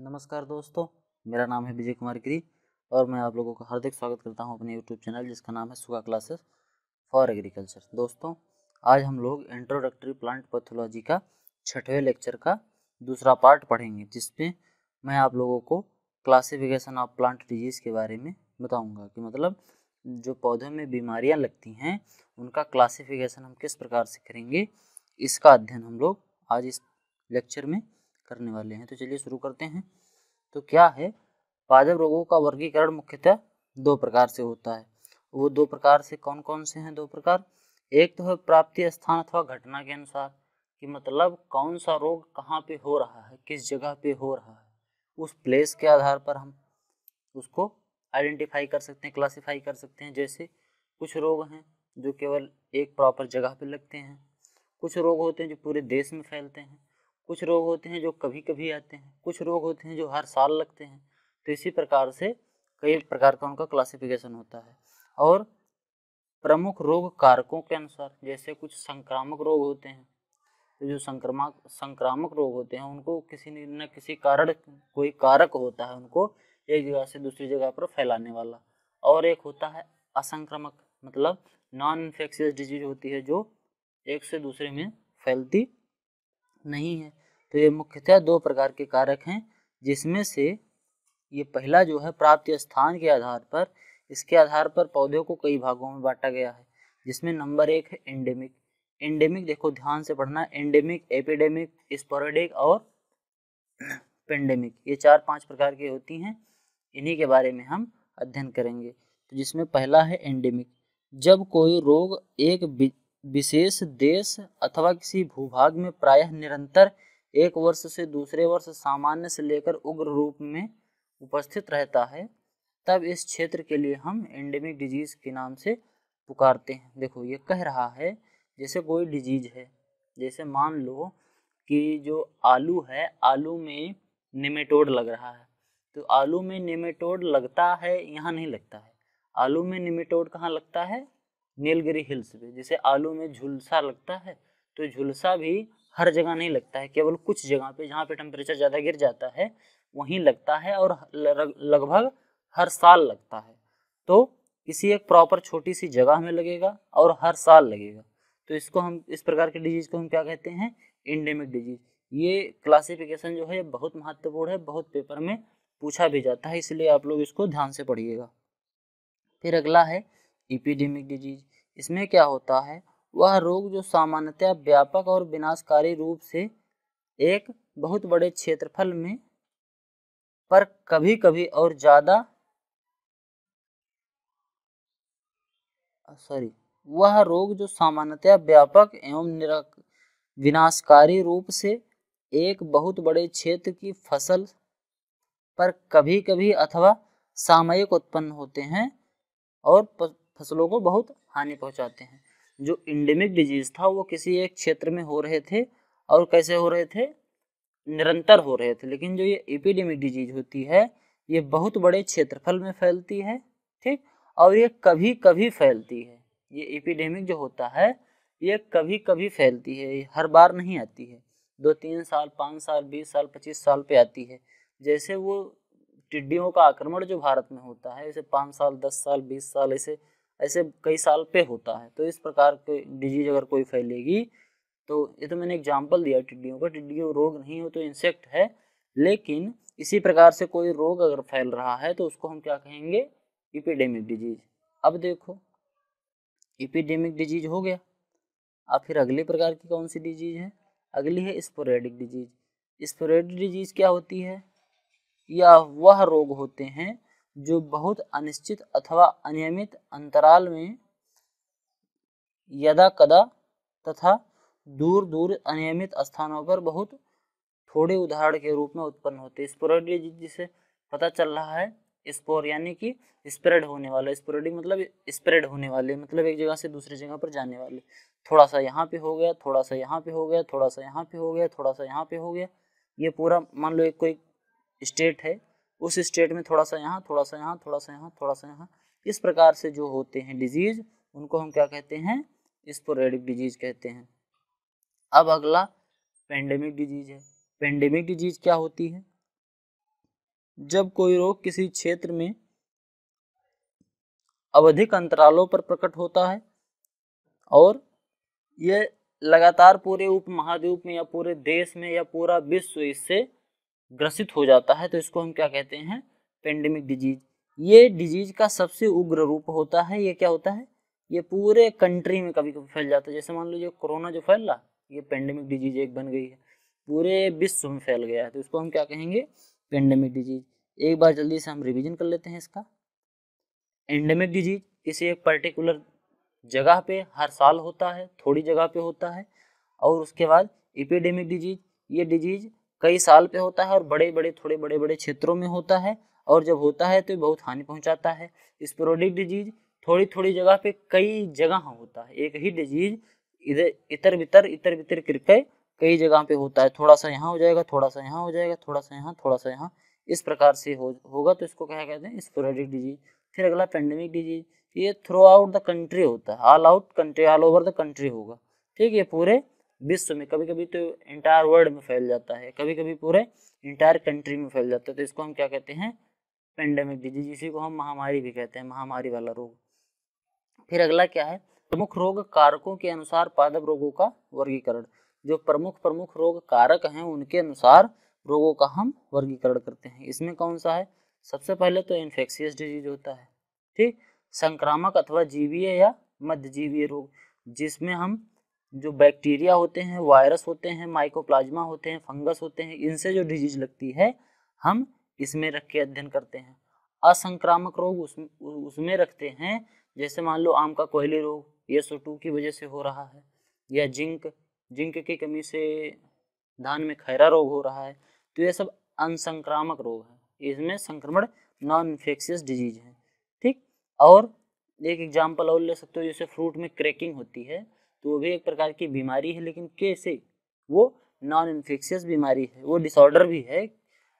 नमस्कार दोस्तों मेरा नाम है विजय कुमार गिरी और मैं आप लोगों का हार्दिक स्वागत करता हूं अपने यूट्यूब चैनल जिसका नाम है सुगा क्लासेस फॉर एग्रीकल्चर दोस्तों आज हम लोग इंट्रोडक्टरी प्लांट पैथोलॉजी का छठवें लेक्चर का दूसरा पार्ट पढ़ेंगे जिसमें मैं आप लोगों को क्लासिफिकेशन ऑफ प्लांट डिजीज़ के बारे में बताऊँगा कि मतलब जो पौधों में बीमारियाँ लगती हैं उनका क्लासिफिकेशन हम किस प्रकार से करेंगे इसका अध्ययन हम लोग आज इस लेक्चर में करने वाले हैं तो चलिए शुरू करते हैं तो क्या है पादप रोगों का वर्गीकरण मुख्यतः दो प्रकार से होता है वो दो प्रकार से कौन कौन से हैं दो प्रकार एक तो है प्राप्ति स्थान अथवा घटना के अनुसार कि मतलब कौन सा रोग कहाँ पे हो रहा है किस जगह पे हो रहा है उस प्लेस के आधार पर हम उसको आइडेंटिफाई कर सकते हैं क्लासिफाई कर सकते हैं जैसे कुछ रोग हैं जो केवल एक प्रॉपर जगह पे लगते हैं कुछ रोग होते हैं जो पूरे देश में फैलते हैं कुछ रोग होते हैं जो कभी कभी आते हैं कुछ रोग होते हैं जो हर साल लगते हैं तो इसी प्रकार से कई प्रकार का उनका क्लासिफिकेशन होता है और प्रमुख रोग कारकों के अनुसार जैसे कुछ संक्रामक रोग होते हैं तो जो संक्रामक संक्रामक रोग होते हैं उनको किसी न किसी कारण कोई कारक होता है उनको एक जगह से दूसरी जगह पर फैलाने वाला और एक होता है असंक्रामक मतलब नॉन इन्फेक्शियस डिजीज होती है जो एक से दूसरे में फैलती नहीं है तो ये मुख्यतः दो प्रकार के कारक हैं जिसमें से ये पहला जो है प्राप्त स्थान के आधार पर इसके आधार पर पौधों को कई भागों में बांटा गया है जिसमें नंबर एक है एंडेमिक एंडेमिक देखो ध्यान से पढ़ना एंडेमिक एपिडेमिक स्पोरेडिक और पेंडेमिक ये चार पांच प्रकार की होती हैं इन्हीं के बारे में हम अध्ययन करेंगे तो जिसमें पहला है एंडेमिक जब कोई रोग एक विशेष देश अथवा किसी भूभाग में प्रायः निरंतर एक वर्ष से दूसरे वर्ष सामान्य से लेकर उग्र रूप में उपस्थित रहता है तब इस क्षेत्र के लिए हम एंडेमिक डिजीज के नाम से पुकारते हैं देखो ये कह रहा है जैसे कोई डिजीज है जैसे मान लो कि जो आलू है आलू में निमेटोड लग रहा है तो आलू में निमेटोड लगता है यहाँ नहीं लगता है आलू में निमेटोड कहाँ लगता है नीलगिरी हिल्स पे जैसे आलू में झुलसा लगता है तो झुलसा भी हर जगह नहीं लगता है केवल कुछ जगह पे जहाँ पे टेम्परेचर ज़्यादा गिर जाता है वहीं लगता है और लगभग हर साल लगता है तो किसी एक प्रॉपर छोटी सी जगह में लगेगा और हर साल लगेगा तो इसको हम इस प्रकार के डिजीज़ को हम क्या कहते हैं इंडेमिक डिजीज़ ये क्लासिफिकेशन जो है बहुत महत्वपूर्ण है बहुत पेपर में पूछा भी जाता है इसलिए आप लोग इसको ध्यान से पढ़िएगा फिर अगला है इपिडेमिक डिजीज इसमें क्या होता है वह रोग जो सामान्यतया व्यापक और विनाशकारी रूप से एक बहुत बड़े क्षेत्रफल में पर कभी कभी और ज्यादा सॉरी वह रोग जो सामान्यतया व्यापक एवं निरक विनाशकारी रूप से एक बहुत बड़े क्षेत्र की फसल पर कभी कभी अथवा सामयिक उत्पन्न होते हैं और फसलों को बहुत हानि पहुंचाते हैं जो इंडेमिक डिजीज था वो किसी एक क्षेत्र में हो रहे थे और कैसे हो रहे थे निरंतर हो रहे थे लेकिन जो ये एपिडेमिक डिजीज होती है ये बहुत बड़े क्षेत्रफल में फैलती है ठीक और ये कभी कभी फैलती है ये एपिडेमिक जो होता है ये कभी कभी फैलती है हर बार नहीं आती है दो तीन साल पाँच साल बीस साल पच्चीस साल पे आती है जैसे वो टिड्डियों का आक्रमण जो भारत में होता है जैसे पाँच साल दस साल बीस साल ऐसे ऐसे कई साल पे होता है तो इस प्रकार की डिजीज अगर कोई फैलेगी तो ये तो मैंने एग्जाम्पल दिया टिड्डियों का टिड्डियों रोग नहीं हो तो इंसेक्ट है लेकिन इसी प्रकार से कोई रोग अगर फैल रहा है तो उसको हम क्या कहेंगे इपिडेमिक डिजीज अब देखो इपिडेमिक डिजीज हो गया अब फिर अगले प्रकार की कौन सी डिजीज है अगली है स्पोरेडिक डिजीज स्पोरेडिक डिजीज क्या होती है या वह रोग होते हैं जो बहुत अनिश्चित अथवा अनियमित अंतराल में यदा कदा तथा दूर दूर अनियमित स्थानों पर बहुत थोड़े उदाहरण के रूप में उत्पन्न होते हैं स्पोरेडिक जिसे पता चल रहा है स्पोर यानी कि स्प्रेड होने वाला स्पोरेडिक मतलब स्प्रेड होने वाले मतलब एक जगह से दूसरी जगह पर जाने वाले थोड़ा सा यहाँ पे हो गया थोड़ा सा यहाँ पे हो गया थोड़ा सा यहाँ पे हो गया थोड़ा सा यहाँ पे हो गया ये पूरा मान लो एक कोई स्टेट है उस स्टेट में थोड़ा सा यहाँ थोड़ा सा यहाँ थोड़ा सा यहाँ थोड़ा सा यहाँ इस प्रकार से जो होते हैं डिजीज उनको हम क्या कहते हैं स्पोरेडिक डिजीज कहते हैं अब अगला पेंडेमिक डिजीज है पेंडेमिक डिजीज क्या होती है जब कोई रोग किसी क्षेत्र में अवधिक अंतरालों पर प्रकट होता है और यह लगातार पूरे उपमहाद्वीप में या पूरे देश में या पूरा विश्व इससे ग्रसित हो जाता है तो इसको हम क्या कहते हैं पेंडेमिक डिजीज ये डिजीज का सबसे उग्र रूप होता है ये क्या होता है ये पूरे कंट्री में कभी कभी फैल जाता है जैसे मान लो कोरोना जो फैल रहा ये पेंडेमिक डिजीज एक बन गई है पूरे विश्व में फैल गया है तो इसको हम क्या कहेंगे पेंडेमिक डिजीज एक बार जल्दी से हम रिविजन कर लेते हैं इसका एंडेमिक डिजीज किसी एक पर्टिकुलर जगह पे हर साल होता है थोड़ी जगह पे होता है और उसके बाद इपेडेमिक डिजीज ये डिजीज कई साल पे होता है और बड़े बड़े थोड़े बड़े बड़े क्षेत्रों में होता है और जब होता है तो बहुत हानि पहुंचाता है स्पोरोडिक डिजीज थोड़ी थोड़ी जगह पे कई जगह हाँ होता है एक ही डिजीज इधर इतर बितर इतर बितर करके कई जगह पे होता है थोड़ा सा यहाँ हो जाएगा थोड़ा सा यहाँ हो जाएगा थोड़ा सा यहाँ थोड़ा सा यहाँ इस प्रकार से हो होगा तो इसको क्या कहते हैं स्पोरेडिक डिजीज फिर अगला पेंडेमिक डिजीज ये थ्रू आउट द कंट्री होता है all out country all over the country होगा ठीक है पूरे विश्व में कभी कभी तो इंटायर वर्ल्ड में फैल जाता है कभी कभी पूरे इंटायर कंट्री में फैल जाता है तो इसको हम क्या कहते हैं पेंडेमिक डिजीज इसी को हम महामारी भी कहते हैं महामारी वाला रोग फिर अगला क्या है प्रमुख रोग कारकों के अनुसार पादप रोगों का वर्गीकरण जो प्रमुख प्रमुख रोग कारक हैं उनके अनुसार रोगों का हम वर्गीकरण करते हैं इसमें कौन सा है सबसे पहले तो इन्फेक्शियस डिजीज होता है ठीक संक्रामक अथवा जीवीय या मध्य जीवीय रोग जिसमें हम जो बैक्टीरिया होते हैं वायरस होते हैं माइकोप्लाज्मा होते हैं फंगस होते हैं इनसे जो डिजीज लगती है हम इसमें रख के अध्ययन करते हैं असंक्रामक रोग उसमें उसमें रखते हैं जैसे मान लो आम का कोयली रोग ये सोटू की वजह से हो रहा है या जिंक जिंक की कमी से धान में खैरा रोग हो रहा है तो ये सब अनसंक्रामक रोग है इसमें संक्रमण नॉन इन्फेक्शियस डिजीज है ठीक और एक एग्जाम्पल और ले सकते हो जैसे फ्रूट में क्रैकिंग होती है तो वो भी एक प्रकार की बीमारी है लेकिन कैसे वो नॉन इन्फेक्शियस बीमारी है वो डिसऑर्डर भी है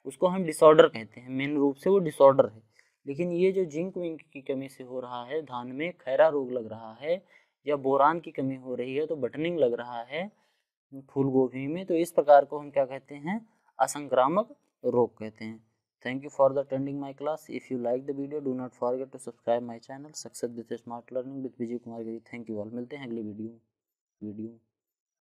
उसको हम डिसऑर्डर कहते हैं मेन रूप से वो डिसऑर्डर है लेकिन ये जो जिंक विंक की कमी से हो रहा है धान में खैरा रोग लग रहा है या बोरान की कमी हो रही है तो बटनिंग लग रहा है फूल गोभी में तो इस प्रकार को हम क्या कहते हैं असंक्रामक रोग कहते हैं thank you for the attending my class if you like the video do not forget to subscribe my channel success with smart learning with Vijay Kumar Giri thank you all मिलते हैं अगले वीडियो में वीडियो